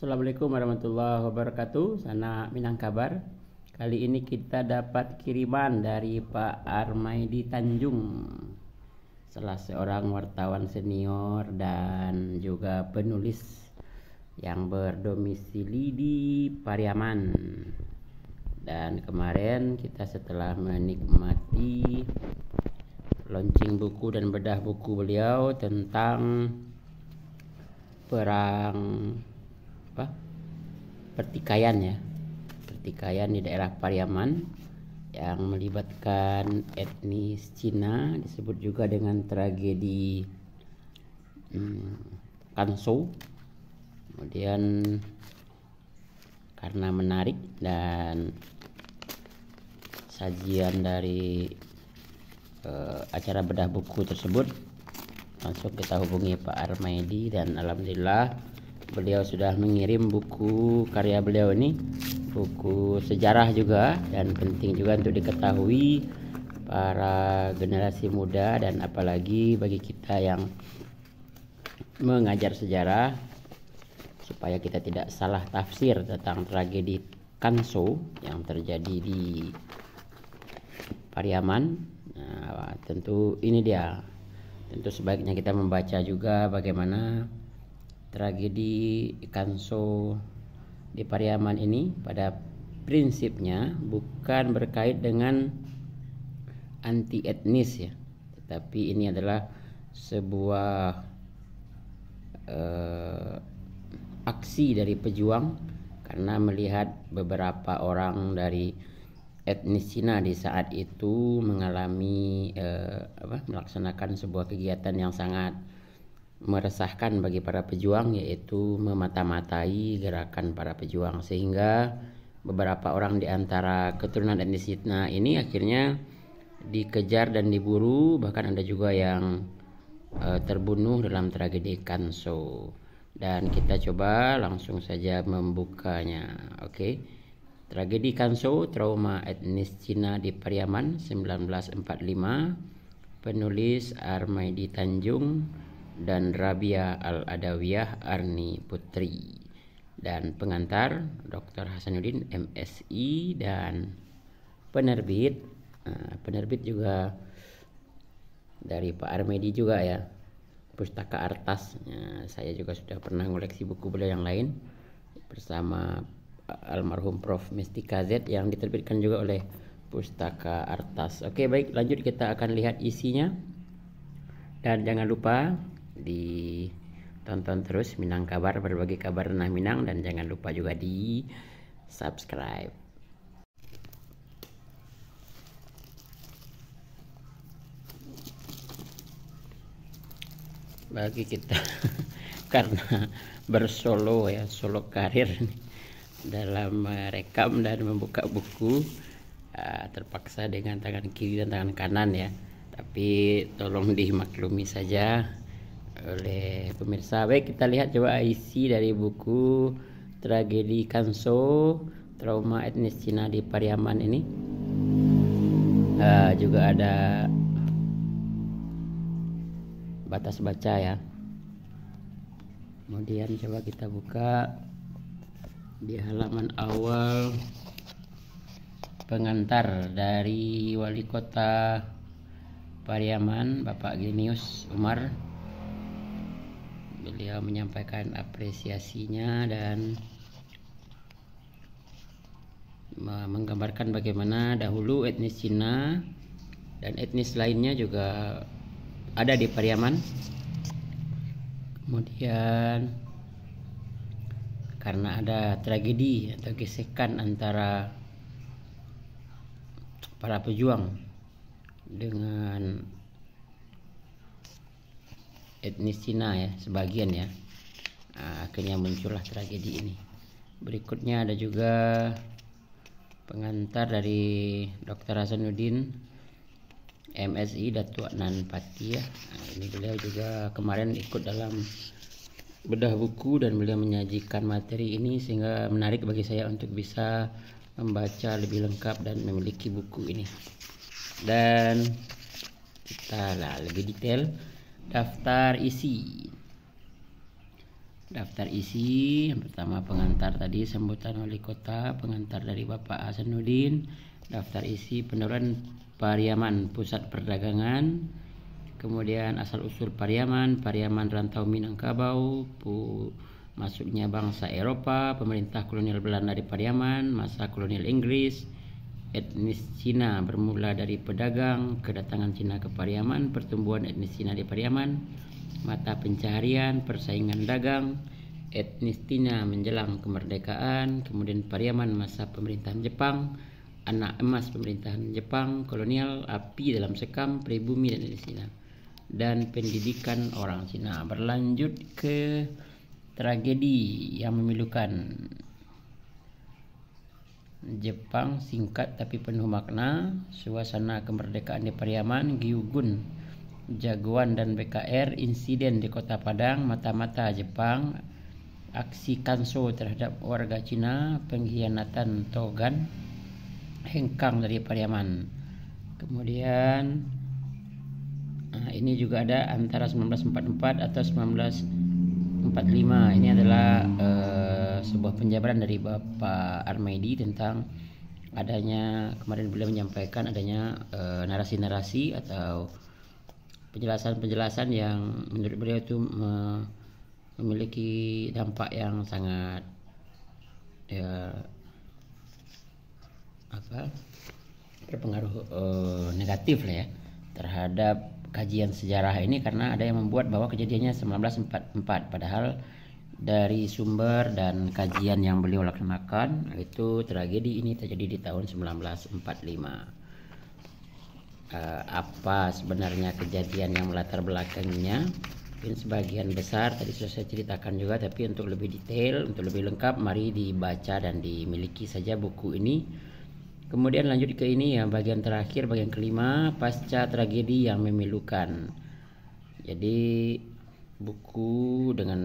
Assalamualaikum warahmatullahi wabarakatuh Sana Minang Kabar Kali ini kita dapat kiriman dari Pak Armaidi Tanjung Salah seorang wartawan senior dan juga penulis Yang berdomisili di Pariaman Dan kemarin kita setelah menikmati Launching buku dan bedah buku beliau tentang Perang apa pertikaian ya pertikaian di daerah Pariaman yang melibatkan etnis Cina disebut juga dengan tragedi hmm, Kanso kemudian karena menarik dan sajian dari uh, acara bedah buku tersebut langsung kita hubungi Pak Armaidi dan alhamdulillah beliau sudah mengirim buku karya beliau ini buku sejarah juga dan penting juga untuk diketahui para generasi muda dan apalagi bagi kita yang mengajar sejarah supaya kita tidak salah tafsir tentang tragedi Kanso yang terjadi di Pariaman nah, tentu ini dia tentu sebaiknya kita membaca juga bagaimana tragedi Kanso di Pariaman ini pada prinsipnya bukan berkait dengan anti etnis ya tetapi ini adalah sebuah uh, aksi dari pejuang karena melihat beberapa orang dari etnis Cina di saat itu mengalami uh, apa, melaksanakan sebuah kegiatan yang sangat meresahkan bagi para pejuang yaitu memata-matai gerakan para pejuang sehingga beberapa orang di antara keturunan etnis Cina ini akhirnya dikejar dan diburu bahkan ada juga yang uh, terbunuh dalam tragedi Kanso dan kita coba langsung saja membukanya oke okay? tragedi Kanso trauma etnis Cina di Pariaman 1945 penulis Armaidi Tanjung dan Rabia Al-Adawiyah Arni Putri dan pengantar Dr. Hasanuddin MSI dan penerbit eh, penerbit juga dari Pak Armedi juga ya Pustaka Artas ya, saya juga sudah pernah koleksi buku beliau yang lain bersama almarhum Prof. Mistika Z yang diterbitkan juga oleh Pustaka Artas oke baik lanjut kita akan lihat isinya dan jangan lupa ditonton terus Minang Kabar berbagi kabar tentang Minang dan jangan lupa juga di subscribe bagi kita karena bersolo ya solo karir dalam merekam dan membuka buku ah, terpaksa dengan tangan kiri dan tangan kanan ya tapi tolong dimaklumi saja oleh pemirsa. Baik, kita lihat coba isi dari buku Tragedi Kanso Trauma Etnis Cina di Pariaman ini. Uh, juga ada batas baca ya. Kemudian coba kita buka di halaman awal pengantar dari wali kota Pariaman Bapak Genius Umar beliau menyampaikan apresiasinya dan menggambarkan bagaimana dahulu etnis Cina dan etnis lainnya juga ada di Pariaman kemudian karena ada tragedi atau gesekan antara para pejuang dengan etnis Cina ya sebagian ya nah, akhirnya muncullah tragedi ini berikutnya ada juga pengantar dari Dr. Hasanuddin MSI Datuk Nan Pati ya. Nah, ini beliau juga kemarin ikut dalam bedah buku dan beliau menyajikan materi ini sehingga menarik bagi saya untuk bisa membaca lebih lengkap dan memiliki buku ini dan kita lah lebih detail daftar isi daftar isi yang pertama pengantar tadi sambutan wali kota pengantar dari Bapak Hasanuddin daftar isi penurunan Pariaman pusat perdagangan kemudian asal usul Pariaman Pariaman rantau Minangkabau pu, masuknya bangsa Eropa pemerintah kolonial Belanda di Pariaman masa kolonial Inggris etnis Cina bermula dari pedagang, kedatangan Cina ke Pariaman, pertumbuhan etnis Cina di Pariaman, mata pencaharian, persaingan dagang, etnis Cina menjelang kemerdekaan, kemudian Pariaman masa pemerintahan Jepang, anak emas pemerintahan Jepang, kolonial, api dalam sekam, pribumi dan etnis Cina, dan pendidikan orang Cina berlanjut ke tragedi yang memilukan Jepang singkat tapi penuh makna suasana kemerdekaan di Pariaman Giyugun, jagoan dan BKR insiden di kota Padang mata-mata Jepang aksi Kanso terhadap warga Cina pengkhianatan Togan hengkang dari Pariaman kemudian ah, ini juga ada antara 1944 atau 1945 ini adalah eh, sebuah penjabaran dari Bapak Armedi tentang adanya kemarin beliau menyampaikan adanya eh, narasi-narasi uh, atau penjelasan-penjelasan yang menurut beliau itu me memiliki dampak yang sangat ya apa berpengaruh uh, negatif lah ya terhadap kajian sejarah ini karena ada yang membuat bahwa kejadiannya 1944 padahal dari sumber dan kajian yang beliau laksanakan itu tragedi ini terjadi di tahun 1945 uh, eh, apa sebenarnya kejadian yang melatar belakangnya mungkin sebagian besar tadi sudah saya ceritakan juga tapi untuk lebih detail untuk lebih lengkap mari dibaca dan dimiliki saja buku ini kemudian lanjut ke ini ya bagian terakhir bagian kelima pasca tragedi yang memilukan jadi buku dengan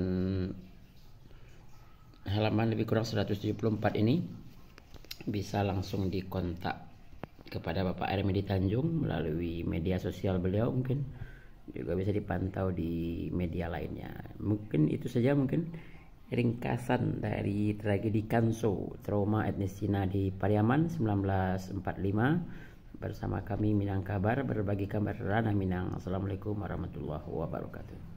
halaman lebih kurang 174 ini bisa langsung dikontak kepada Bapak Ermedi Tanjung melalui media sosial beliau mungkin juga bisa dipantau di media lainnya mungkin itu saja mungkin ringkasan dari tragedi Kanso trauma etnis Cina di Pariaman 1945 bersama kami Minang Kabar berbagi kabar Rana Minang Assalamualaikum warahmatullahi wabarakatuh